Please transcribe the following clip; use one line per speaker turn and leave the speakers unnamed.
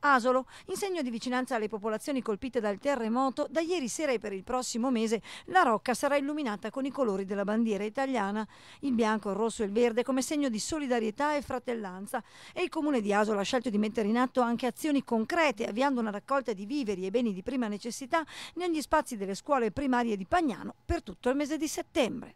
Asolo, in segno di vicinanza alle popolazioni colpite dal terremoto, da ieri sera e per il prossimo mese la Rocca sarà illuminata con i colori della bandiera italiana, il bianco, il rosso e il verde come segno di solidarietà e fratellanza e il comune di Asolo ha scelto di mettere in atto anche azioni concrete avviando una raccolta di viveri e beni di prima necessità negli spazi delle scuole primarie di Pagnano per tutto il mese di settembre.